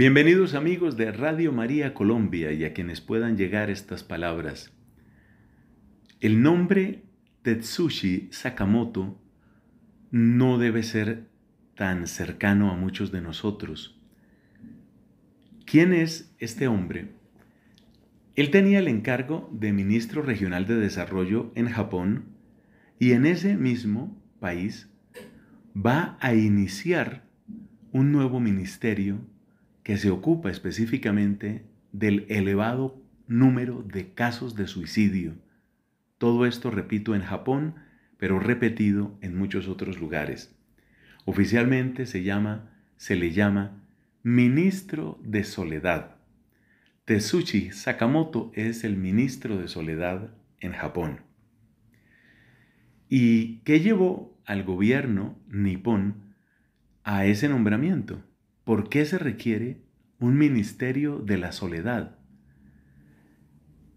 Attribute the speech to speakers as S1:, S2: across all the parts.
S1: Bienvenidos amigos de Radio María Colombia y a quienes puedan llegar estas palabras. El nombre Tetsushi Sakamoto no debe ser tan cercano a muchos de nosotros. ¿Quién es este hombre? Él tenía el encargo de ministro regional de desarrollo en Japón y en ese mismo país va a iniciar un nuevo ministerio que se ocupa específicamente del elevado número de casos de suicidio. Todo esto, repito, en Japón, pero repetido en muchos otros lugares. Oficialmente se llama, se le llama ministro de soledad. Tetsuchi Sakamoto es el ministro de soledad en Japón. ¿Y qué llevó al gobierno nipón a ese nombramiento? ¿Por qué se requiere un ministerio de la soledad?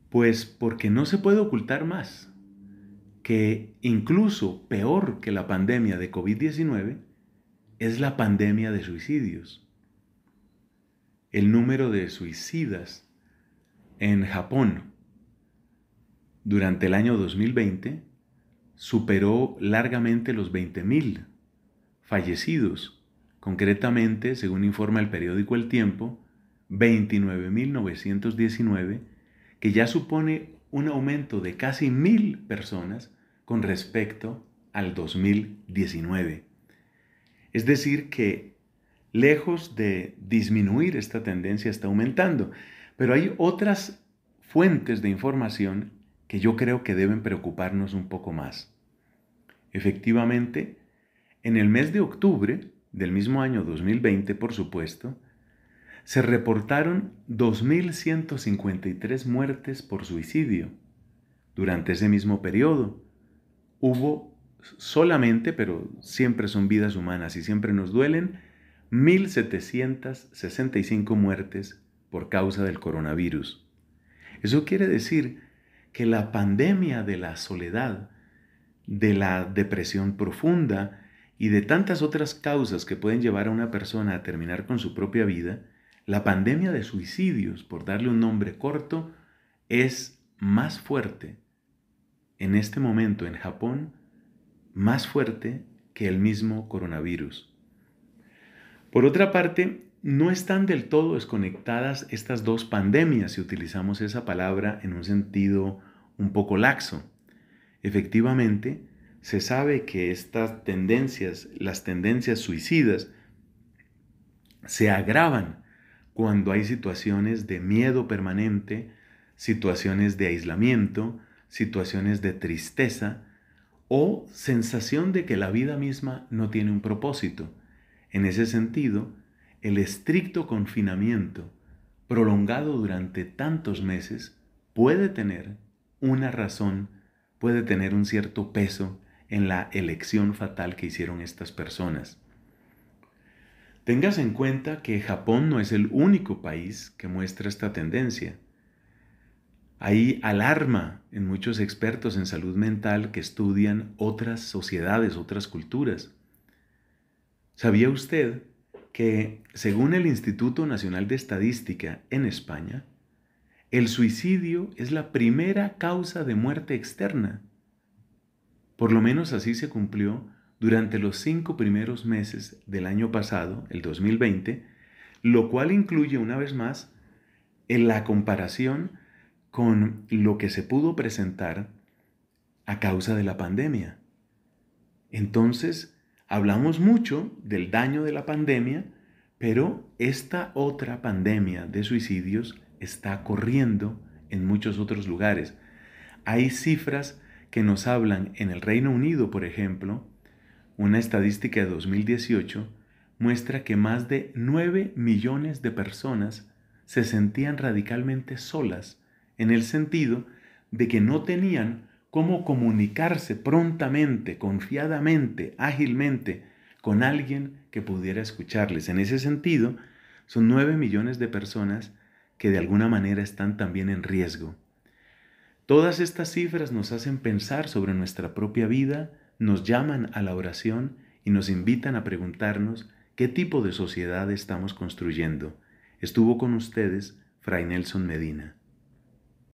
S1: Pues porque no se puede ocultar más que incluso peor que la pandemia de COVID-19 es la pandemia de suicidios. El número de suicidas en Japón durante el año 2020 superó largamente los 20.000 fallecidos Concretamente, según informa el periódico El Tiempo, 29.919, que ya supone un aumento de casi mil personas con respecto al 2019. Es decir, que lejos de disminuir esta tendencia está aumentando, pero hay otras fuentes de información que yo creo que deben preocuparnos un poco más. Efectivamente, en el mes de octubre, del mismo año 2020, por supuesto, se reportaron 2.153 muertes por suicidio. Durante ese mismo periodo hubo solamente, pero siempre son vidas humanas y siempre nos duelen, 1.765 muertes por causa del coronavirus. Eso quiere decir que la pandemia de la soledad, de la depresión profunda, y de tantas otras causas que pueden llevar a una persona a terminar con su propia vida, la pandemia de suicidios, por darle un nombre corto, es más fuerte en este momento en Japón, más fuerte que el mismo coronavirus. Por otra parte, no están del todo desconectadas estas dos pandemias si utilizamos esa palabra en un sentido un poco laxo. Efectivamente, se sabe que estas tendencias, las tendencias suicidas, se agravan cuando hay situaciones de miedo permanente, situaciones de aislamiento, situaciones de tristeza o sensación de que la vida misma no tiene un propósito. En ese sentido, el estricto confinamiento prolongado durante tantos meses puede tener una razón, puede tener un cierto peso en la elección fatal que hicieron estas personas. Tengas en cuenta que Japón no es el único país que muestra esta tendencia. Hay alarma en muchos expertos en salud mental que estudian otras sociedades, otras culturas. ¿Sabía usted que, según el Instituto Nacional de Estadística en España, el suicidio es la primera causa de muerte externa por lo menos así se cumplió durante los cinco primeros meses del año pasado, el 2020, lo cual incluye una vez más en la comparación con lo que se pudo presentar a causa de la pandemia. Entonces, hablamos mucho del daño de la pandemia, pero esta otra pandemia de suicidios está corriendo en muchos otros lugares. Hay cifras que nos hablan en el Reino Unido, por ejemplo, una estadística de 2018 muestra que más de 9 millones de personas se sentían radicalmente solas en el sentido de que no tenían cómo comunicarse prontamente, confiadamente, ágilmente con alguien que pudiera escucharles. En ese sentido, son 9 millones de personas que de alguna manera están también en riesgo Todas estas cifras nos hacen pensar sobre nuestra propia vida, nos llaman a la oración y nos invitan a preguntarnos qué tipo de sociedad estamos construyendo. Estuvo con ustedes Fray Nelson Medina.